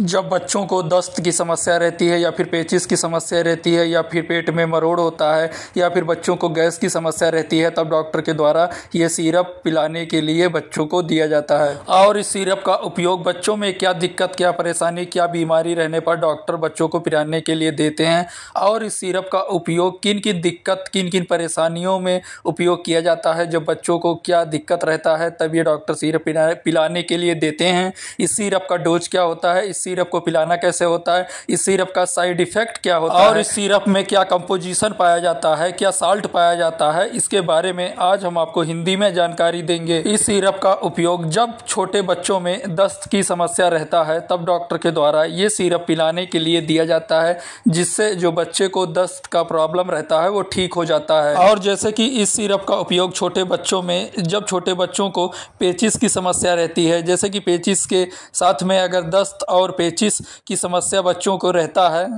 जब बच्चों को दस्त की समस्या रहती है या फिर पेचिस की समस्या रहती है या फिर पेट में मरोड़ होता है या फिर बच्चों को गैस की समस्या रहती है तब डॉक्टर के द्वारा ये सीरप पिलाने के लिए बच्चों को दिया जाता है और इस सीरप का उपयोग बच्चों में क्या दिक्कत क्या परेशानी क्या बीमारी रहने पर डॉक्टर बच्चों को पिलाने के लिए देते हैं और इस सीरप का उपयोग किन किन दिक्कत किन किन परेशानियों में उपयोग किया जाता है जब बच्चों को क्या दिक्कत रहता है तब ये डॉक्टर सीरप पिलाने के लिए देते हैं इस सीरप का डोज क्या होता है इस सिरप को पिलाना कैसे होता है इस सिरप का साइड इफेक्ट क्या होता है और इस सिरप में क्या कंपोजिशन पाया जाता है क्या साल्ट पाया जाता है इसके बारे में आज हम आपको हिंदी में जानकारी देंगे इस सिरप का उपयोग जब छोटे बच्चों में दस्त की समस्या रहता है तब डॉक्टर के द्वारा ये सिरप पिलाने के लिए दिया जाता है जिससे जो बच्चे को दस्त का प्रॉब्लम रहता है वो ठीक हो जाता है और जैसे कि इस सिरप का उपयोग छोटे बच्चों में जब छोटे बच्चों को पेचिस की समस्या रहती है जैसे कि पेचिस के साथ में अगर दस्त और और पेचिस की समस्या बच्चों को रहता है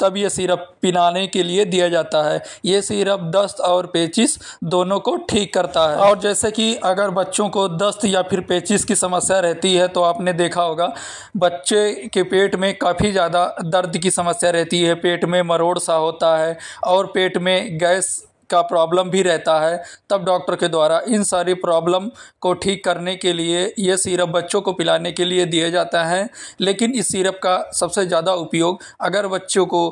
तब यह सिरप पिलाने के लिए दिया जाता है ये सिरप दस्त और पेचिस दोनों को ठीक करता है और जैसे कि अगर बच्चों को दस्त या फिर पेचिस की समस्या रहती है तो आपने देखा होगा बच्चे के पेट में काफ़ी ज़्यादा दर्द की समस्या रहती है पेट में मरोड़ सा होता है और पेट में गैस का प्रॉब्लम भी रहता है तब डॉक्टर के द्वारा इन सारी प्रॉब्लम को ठीक करने के लिए यह सिरप बच्चों को पिलाने के लिए दिया जाता है लेकिन इस सिरप का सबसे ज़्यादा उपयोग अगर बच्चों को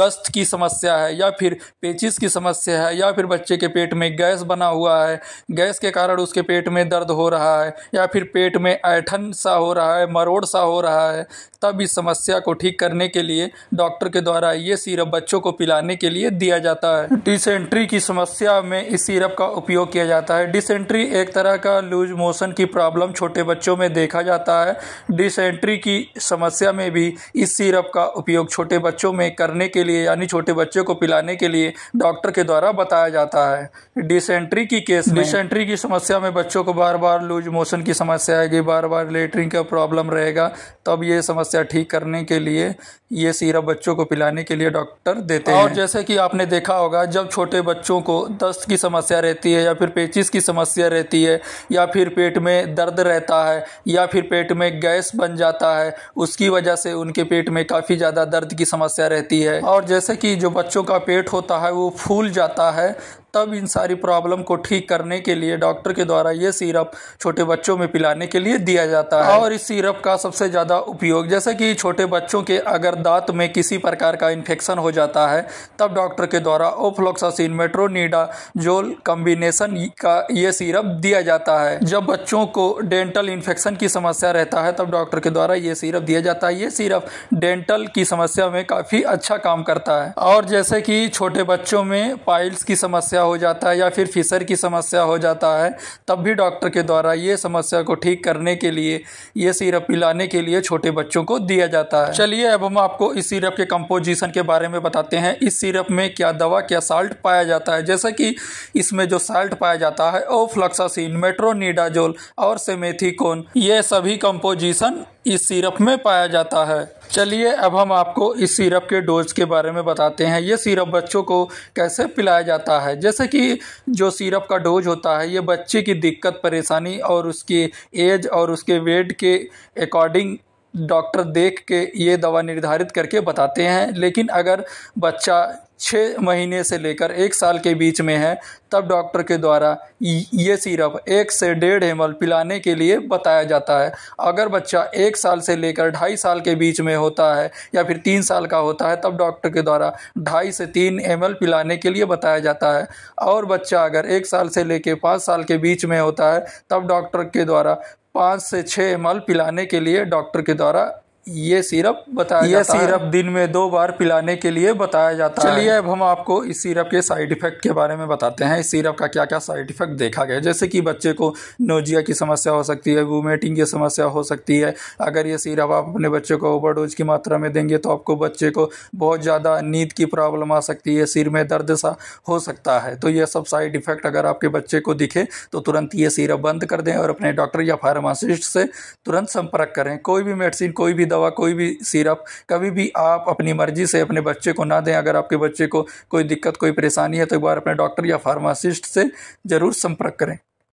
दस्त की समस्या है या फिर पेचिस की समस्या है या फिर बच्चे के पेट में गैस बना हुआ है गैस के कारण उसके पेट में दर्द हो रहा है या फिर पेट में ऐठन सा हो रहा है मरोड़ सा हो रहा है तब इस समस्या को ठीक करने के लिए डॉक्टर के द्वारा ये सिरप बच्चों को पिलाने के लिए दिया जाता है डिसेंट्री डिसेंट्री की समस्या में इस सिरप का उपयोग किया जाता है डिसेंट्री एक तरह का लूज मोशन की प्रॉब्लम छोटे बच्चों में देखा जाता है डिसेंट्री की समस्या में भी इस सिरप का उपयोग छोटे बच्चों में करने के लिए यानी छोटे बच्चों को पिलाने के लिए डॉक्टर के द्वारा बताया जाता है डिसेंट्री की केस डिसेंट्री की समस्या में बच्चों को बार बार लूज मोशन की समस्या आएगी बार बार लेटरिन का प्रॉब्लम रहेगा तब ये समस्या ठीक करने के लिए ये सिरप बच्चों को पिलाने के लिए डॉक्टर देते हैं और जैसे कि आपने देखा होगा जब छोटे बच्चों को दस्त की समस्या रहती है या फिर पेचिस की समस्या रहती है या फिर पेट में दर्द रहता है या फिर पेट में गैस बन जाता है उसकी वजह से उनके पेट में काफ़ी ज़्यादा दर्द की समस्या रहती है और जैसे कि जो बच्चों का पेट होता है वो फूल जाता है तब इन सारी प्रॉब्लम को ठीक करने के लिए डॉक्टर के द्वारा ये सिरप छोटे बच्चों में पिलाने के लिए दिया जाता है और इस सिरप का सबसे ज़्यादा उपयोग जैसे कि छोटे बच्चों के अगर दांत में किसी प्रकार का इन्फेक्शन हो जाता है तब डॉक्टर के द्वारा ओफ्लोक्सासिन जोल कम्बिनेशन का ये सिरप दिया जाता है जब बच्चों को डेंटल इन्फेक्शन की समस्या रहता है तब डॉक्टर के द्वारा ये सिरप दिया जाता है ये सिरप डेंटल की समस्या में काफ़ी अच्छा काम करता है और जैसे कि छोटे बच्चों में पाइल्स की समस्या हो जाता है या फिर फिसर की समस्या हो जाता है तब भी डॉक्टर के द्वारा ये समस्या को ठीक करने के लिए ये सिरप पिलाने के लिए छोटे बच्चों को दिया जाता है चलिए अब हम आपको इस सिरप के कंपोजिशन के बारे में बताते हैं इस सिरप में क्या दवा क्या साल्ट पाया जाता है जैसे कि इसमें जो साल्ट पाया जाता है ओफ्लक्सासिन मेट्रोनिडाजोल और सेमेथिकोन ये सभी कंपोजिशन इस सिरप में पाया जाता है चलिए अब हम आपको इस सिरप के डोज के बारे में बताते हैं ये सिरप बच्चों को कैसे पिलाया जाता है जैसे कि जो सिरप का डोज होता है ये बच्चे की दिक्कत परेशानी और उसकी एज और उसके वेट के अकॉर्डिंग डॉक्टर देख के ये दवा निर्धारित करके बताते हैं लेकिन अगर बच्चा छः महीने से लेकर एक साल के बीच में है तब डॉक्टर के द्वारा ये सिरप एक से डेढ़ एम पिलाने के लिए बताया जाता है अगर बच्चा एक साल से लेकर ढाई साल के बीच में होता है या फिर तीन साल का होता है तब डॉक्टर के द्वारा ढाई से तीन एम पिलाने के लिए बताया जाता है और बच्चा अगर एक साल से लेकर पाँच साल के बीच में होता है तब डॉक्टर के द्वारा पाँच से छः एम पिलाने के लिए डॉक्टर के द्वारा ये सिरप बताया यह सिरप दिन में दो बार पिलाने के लिए बताया जाता है चलिए अब हम आपको इस सिरप के साइड इफेक्ट के बारे में बताते हैं इस सिरप का क्या क्या साइड इफेक्ट देखा गया जैसे कि बच्चे को नोजिया की समस्या हो सकती है वोमेटिंग की समस्या हो सकती है अगर ये सिरप आप अपने बच्चे को डोज की मात्रा में देंगे तो आपको बच्चे को बहुत ज़्यादा नींद की प्रॉब्लम आ सकती है सिर में दर्द सा हो सकता है तो यह सब साइड इफेक्ट अगर आपके बच्चे को दिखे तो तुरंत ये सिरप बंद कर दें और अपने डॉक्टर या फार्मासिस्ट से तुरंत संपर्क करें कोई भी मेडिसिन कोई भी दवा कोई भी सिरप कभी भी आप अपनी मर्जी से अपने बच्चे को ना दें अगर आपके बच्चे को कोई दिक्कत कोई परेशानी है तो एक बार अपने डॉक्टर या फार्मासिस्ट से ज़रूर संपर्क करें